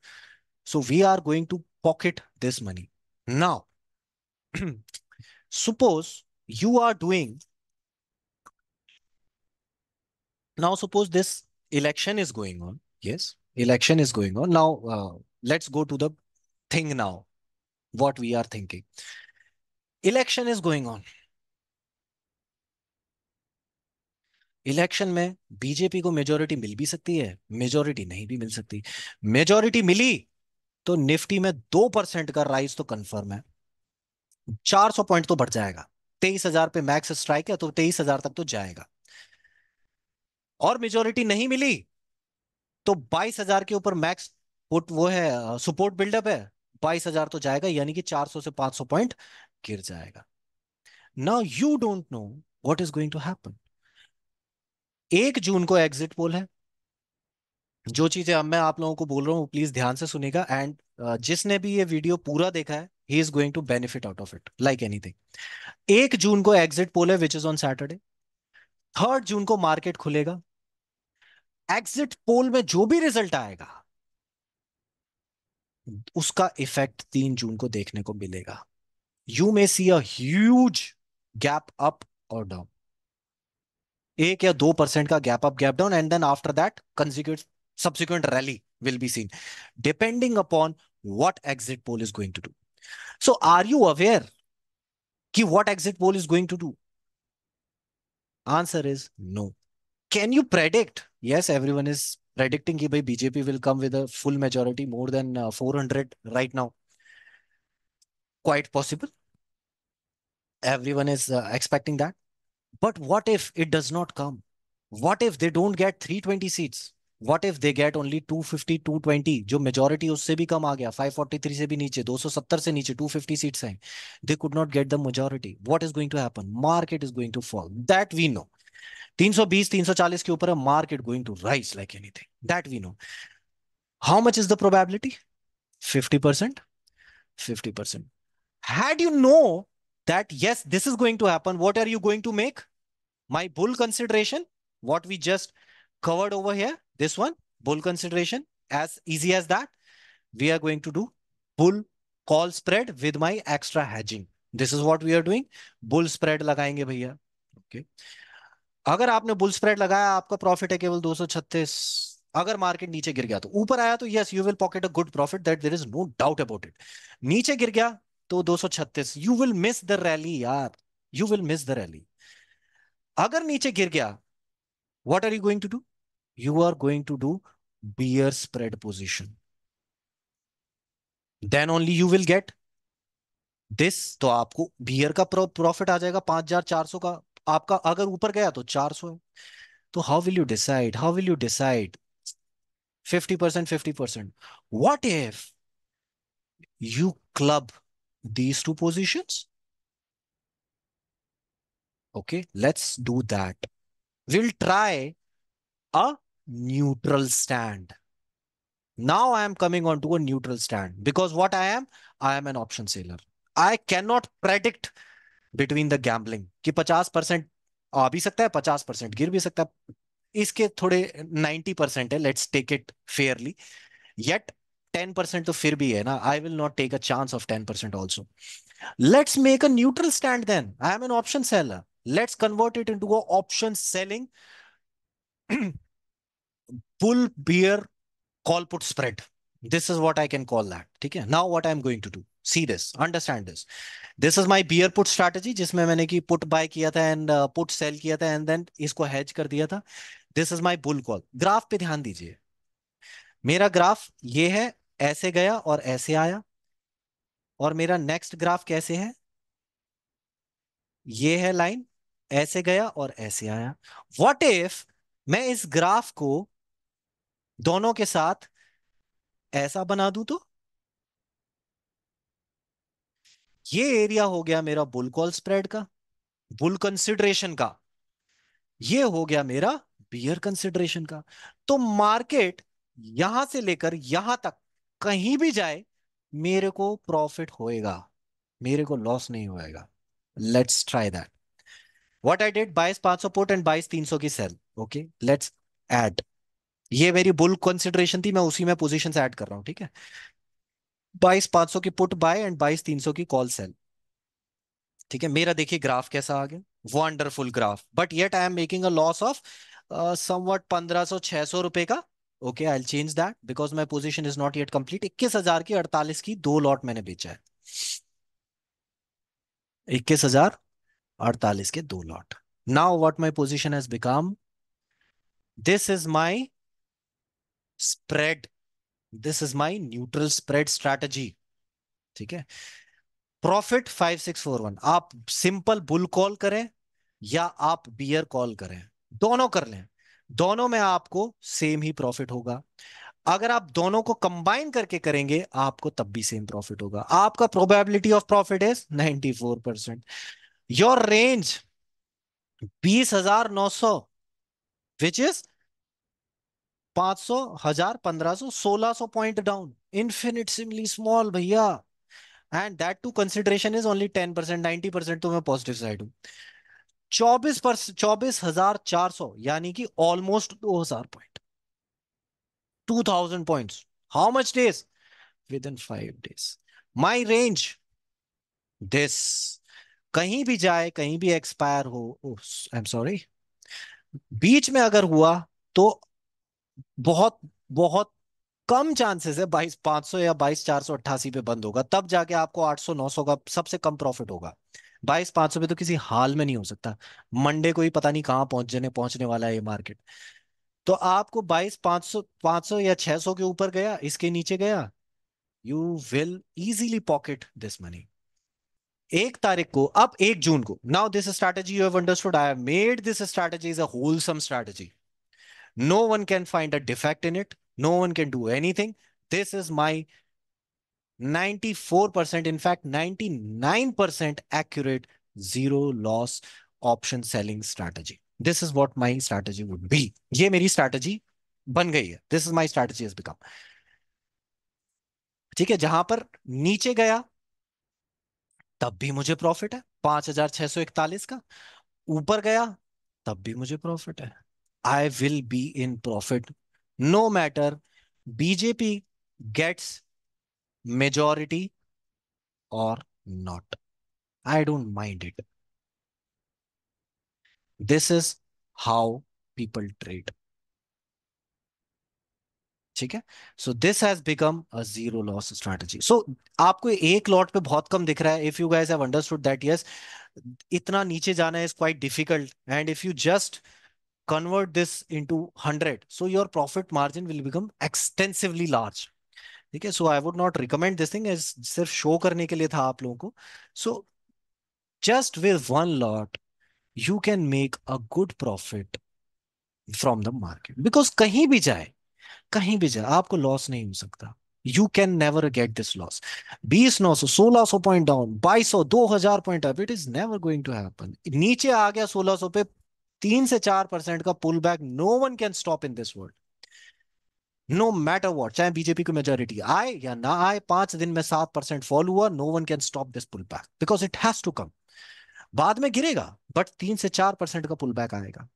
So we are going to pocket this money. Now, suppose you are doing, now suppose this election is going on. Yes, election is going on. Now, uh, let's go to the thing now, what we are thinking. Election is going on. Election में बीजेपी को majority मिल भी सकती है majority नहीं भी मिल सकती majority मिली तो निफ्टी में दो परसेंट का राइज तो कंफर्म है चार सौ पॉइंट तो बढ़ जाएगा तेईस हजार पे मैक्स स्ट्राइक है तो तेईस हजार तक तो जाएगा और मेजोरिटी नहीं मिली तो बाईस हजार के ऊपर मैक्स पुट वो है सपोर्ट बिल्डअप है बाईस हजार तो जाएगा यानी कि चार सौ से पांच सौ पॉइंट गिर जाएगा now you don't know what is going to happen एक जून को एग्जिट पोल है जो चीजें अब मैं आप लोगों को बोल रहा हूँ प्लीज ध्यान से सुनेगा एंड uh, जिसने भी ये वीडियो पूरा देखा है he is going to benefit out of it like anything एक जून को एग्जिट पोल है which is on Saturday third जून को मार्केट खुलेगा एग्जिट पोल में जो भी रिजल्ट आएगा उसका इफेक्ट तीन जून को देखने को मिलेगा you may see a gap up और डाउन एक या दो परसेंट का gap up gap down and then after that subsequent rally will be seen depending upon what exit poll is going to do so are you aware ki what exit poll is going to do answer is no can you predict yes everyone is predicting ki bjp will come with a full majority more than uh, 400 right now quite possible everyone is uh, expecting that but what if it does not come? What if they don't get 320 seats? What if they get only 250, 220? जो majority usse bhi kam आ gaya 543 se bhi niche, 270 se niche 250 seats हैं. They could not get the majority. What is going to happen? Market is going to fall. That we know. 320, 340 के ऊपर a market going to rise like anything. That we know. How much is the probability? 50%? 50%. Had you know that yes, this is going to happen. What are you going to make? My bull consideration, what we just covered over here, this one, bull consideration, as easy as that. We are going to do bull call spread with my extra hedging. This is what we are doing. Bull spread lagayenge bhaiya. okay. अगर आपने bull spread लगाया आपका profit है केवल 236 अगर market नीचे गिर गया तो ऊपर आया तो yes you will pocket a good profit that there is no doubt about it नीचे गिर गया तो 236 you will miss the rally यार you will miss the rally अगर नीचे गिर गया what are you going to do you are going to do bear spread position then only you will get this तो आपको बियर का profit आ जाएगा पांच हजार चार सौ का आपका अगर ऊपर गया तो चार सौ है तो how will you decide how will you decide fifty percent fifty percent what if you club these two positions? Okay, let's do that. We'll try a neutral stand. Now I am coming on to a neutral stand because what I am, I am an option seller. I cannot predict between the gambling कि 50 percent आ भी सकता है 50 percent गिर भी सकता है इसके थोड़े 90 percent है let's take it fairly. Yet ten percent तो फिर भी है ना I will not take a chance of ten percent also let's make a neutral stand then I am an option seller let's convert it into option selling bull bear call put spread this is what I can call that ठीक है now Now I am going to do see this understand this this is my bear put strategy जिसमें मैंने की put buy किया था and put sell किया था and then इसको हैच कर दिया था. This is my bull call graph पे ध्यान दीजिए. मेरा ग्राफ ये है ऐसे गया और ऐसे आया और मेरा नेक्स्ट ग्राफ कैसे है ये है लाइन ऐसे गया और ऐसे आया वॉट इफ मैं इस ग्राफ को दोनों के साथ ऐसा बना दूं तो ये एरिया हो गया मेरा बुल कॉल स्प्रेड का बुल कंसिडरेशन का ये हो गया मेरा बियर कंसिडरेशन का तो मार्केट यहां से लेकर यहां तक कहीं भी जाए मेरे को प्रॉफिट होएगा मेरे को लॉस नहीं होएगा let's try that what I did बाईस पांच सौ पुट एंड बाईस तीन सौ की सेल ओके लेट्स एड ये मेरी बुल कंसिडरेशन थी मैं उसी में पोजिशन ऐड कर रहा हूँ ठीक है बाईस पांच सौ की पुट बाय एंड बाईस तीन सौ की कॉल सेल ठीक है मेरा देखिए ग्राफ कैसा आ गया wonderful graph but yet I am making a loss of somewhat पंद्रह सौ छह सौ रुपए का okay I change that because my position is not yet complete इक्कीस हजार की अड़तालीस की दो लॉट मैंने बेचा है इक्कीस हजार अड़तालीस के दो lot now what my position has become this is my spread this is my neutral spread strategy ठीक है profit five six four one आप सिंपल बुल कॉल करें या आप बियर कॉल करें दोनों कर लें दोनों में आपको सेम ही प्रॉफिट होगा अगर आप दोनों को कंबाइन करके करेंगे आपको तब भी सेम प्रॉफिट होगा आपका probability of profit is 94 percent your range बीस हजार नौ सौ विच इज पांच सौ हजार पंद्रह सो सोलह point down infinite similarly small भैया and that too consideration is only ten percent ninety percent तो मैं पॉजिटिव साइड हूं चौबीस पर चौबीस हजार चार सौ यानी कि ऑलमोस्ट दो हजार point two thousand point how much days within five days my range this कहीं भी जाए कहीं भी एक्सपायर हो आई एम सॉरी बीच में अगर हुआ तो बहुत बहुत कम चांसेस है बाईस पांच सौ या बाईस चार सौ अट्ठासी पे बंद होगा तब जाके आपको आठ सौ नौ सौ का सबसे कम प्रॉफिट होगा बाईस पांच सौ पे तो किसी हाल में नहीं हो सकता मंडे को ही पता नहीं कहाँ पहुंच जाने पहुंचने वाला है ये मार्केट तो आपको बाईस पांच सौ पांच सौ या छह सौ के ऊपर गया इसके नीचे गया you will easily pocket this money एक तारीख को अब एक जून को now this strategy you have understood I have made this strategy is a wholesome strategy no one can find a defect in it no one can do anything this is my 94 percent in fact 99 percent accurate zero loss option selling strategy this is what my strategy would be ye meri strategy ban gayi hai this is my strategy has become ठीक है जहां पर नीचे गया तब भी मुझे profit है पांच हजार छह सौ इकतालीस का ऊपर गया तब भी मुझे प्रॉफिट है I will be in profit no matter BJP gets majority or not. I don't mind it. This is how people trade. Okay? So this has become a zero loss strategy. So you if you guys have understood that, yes, itna niche jana is quite difficult. And if you just convert this into 100, so your profit margin will become extensively large. ठीक है so I would not recommend this thing सिर्फ show करने के लिए था आप लोगों को so just with one lot you can make a good profit from the market because कहीं भी जाए कहीं भी जाए आपको लॉस नहीं हो सकता you can never get this loss बीस नौ सौ सोलह सौ पॉइंट डाउन बाईस सौ दो हजार point up it is never going to happen नीचे आ गया सोलह सौ पे तीन से चार परसेंट का pull back no one can stop in this world no matter what चाहे बीजेपी की मेजोरिटी आए या ना आए पांच दिन में सात परसेंट फॉल हुआ no one can stop this pull back because it has to come बाद में गिरेगा बट तीन से चार परसेंट का पुल बैक आएगा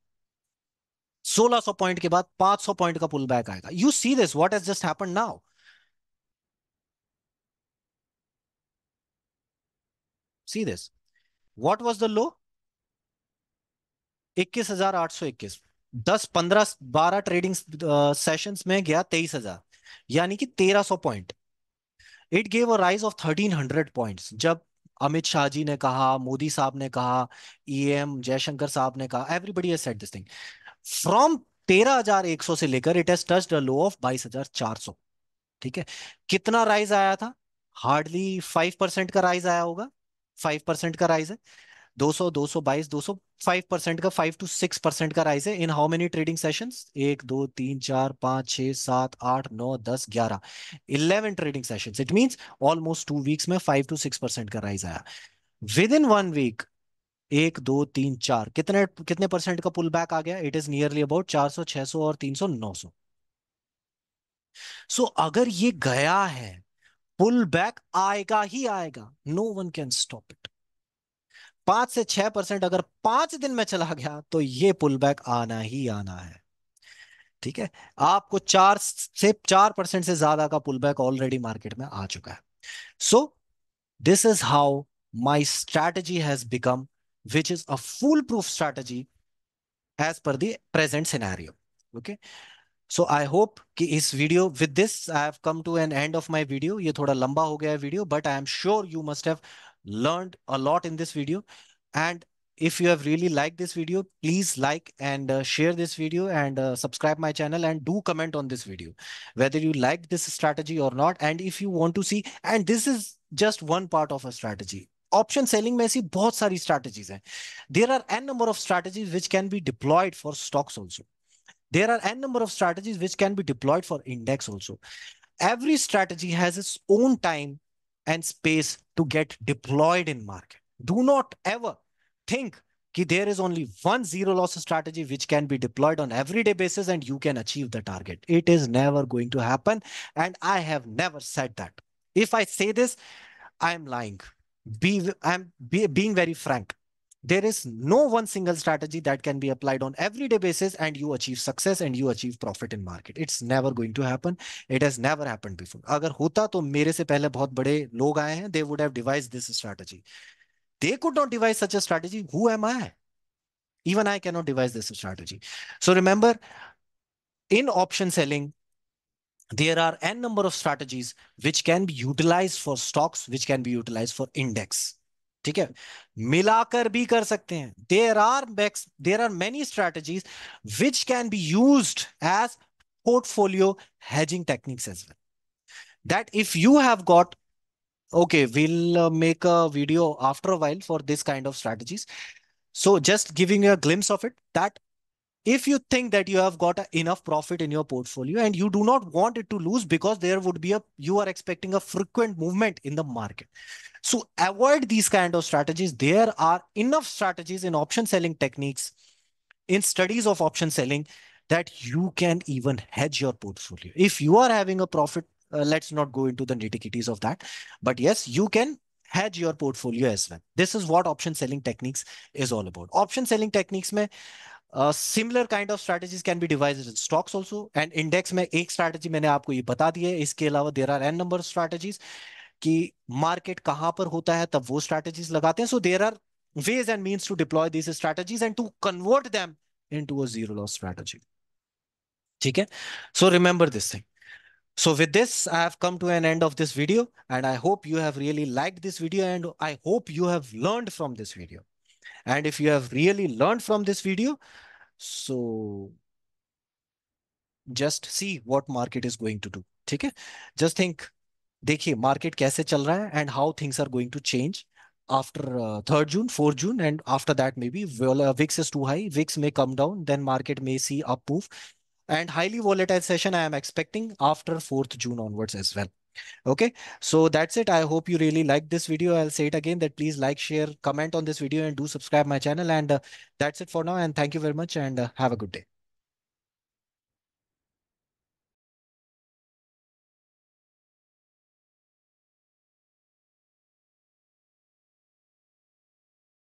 1600 पॉइंट के बाद 500 पॉइंट का पुल बैक आएगा you see this what has just happen now see this what was the low 21821 दस पंद्रह बारह ट्रेडिंग सेशन में गया तेईस हजार यानी कि तेरह सौ point it gave a rise of thirteen hundred point जब अमित शाह जी ने कहा मोदी साहब ने कहा ई e एम जयशंकर साहब ने कहा everybody set this thing from तेरह हजार एक सौ से लेकर it has touch low of बाईस हजार चार सौ ठीक है कितना राइज आया था हार्डली फाइव परसेंट का राइज आया होगा फाइव परसेंट का राइज है 200 222 205 परसेंट का 5 टू 6 परसेंट का राइज है in how many trading sessions एक दो तीन चार पांच छह सात आठ नौ दस ग्यारह eleven trading sessions it means almost two weeks में 5 टू 6 परसेंट का राइज आया विद इन वन वीक एक दो तीन चार कितने कितने परसेंट का पुल बैक आ गया इट इज नियरली अबाउट चार सौ छह सौ और तीन सौ नौ सौ सो अगर ये गया है पुल बैक आएगा ही आएगा no one can stop it पांच से छह परसेंट अगर पांच दिन में चला गया तो ये पुल बैक आना ही आना है ठीक है आपको चार से चार परसेंट से ज्यादा का पुल बैक ऑलरेडी मार्केट में आ चुका है so this is how my strategy has become which is a foolproof strategy as per the present scenario okay so I hope कि इस video with this I have come to an end of my video ये थोड़ा लंबा हो गया है video but I am sure you must have learned a lot in this video. And if you have really liked this video, please like and uh, share this video and uh, subscribe my channel and do comment on this video, whether you like this strategy or not. And if you want to see, and this is just one part of a strategy. Option selling, may see, both. Sari strategies हैं there are n number of strategies which can be deployed for stocks also. There are n number of strategies which can be deployed for index also. every strategy has its own time and space to get deployed in market. Do not ever think that there is only one zero loss strategy which can be deployed on everyday basis and you can achieve the target. It is never going to happen. And I have never said that. If I say this, I'm lying. Be, I'm be, being very frank there is no one single strategy that can be applied on everyday basis and you achieve success and you achieve profit in market it's never going to happen it has never happened before agar hota to mere se pehle bahut bade log aaye hain they would have devised this strategy they could not devise such a strategy who am i even i cannot devise this strategy so remember in option selling there are n number of strategies which can be utilized for stocks which can be utilized for index ठीक है मिलाकर भी कर सकते हैं there are there are many strategies which can be portfolio hedging techniques as well. That if you have got, okay, we'll uh, make a video after a while for this kind of strategies. So just giving a glimpse of it, that if you think that you have got enough profit in your portfolio and you do not want it to lose because there would be a you are expecting a frequent movement in the market so avoid these kind of strategies there are enough strategies in option selling techniques in studies of option selling that you can even hedge your portfolio if you are having a profit uh, let's not go into the nitty-gritties of that but yes you can hedge your portfolio as well this is what option selling techniques is all about option selling techniques mein uh, similar kind of strategies can be devised in stocks also and index में एक strategy मैंने आपको ये बता दी है इसके there are a number of strategies कि market कहाँ पर होता strategies लगाते so there are ways and means to deploy these strategies and to convert them into a zero loss strategy ठीक so remember this thing So with this, I have come to an end of this video and I hope you have really liked this video and I hope you have learned from this video. And if you have really learned from this video, so just see what market is going to do. ठीक है just think देखिए market कैसे चल रहा है and how things are going to change after uh, third June, fourth June, and after that maybe uh, VIX is too high. VIX may come down, then market may see up move, and highly volatile session I am expecting after 4th June onwards as well. Okay, so that's it. I hope you really like this video. I'll say it again that please like, share, comment on this video and do subscribe my channel. And uh, that's it for now. And thank you very much and uh, have a good day.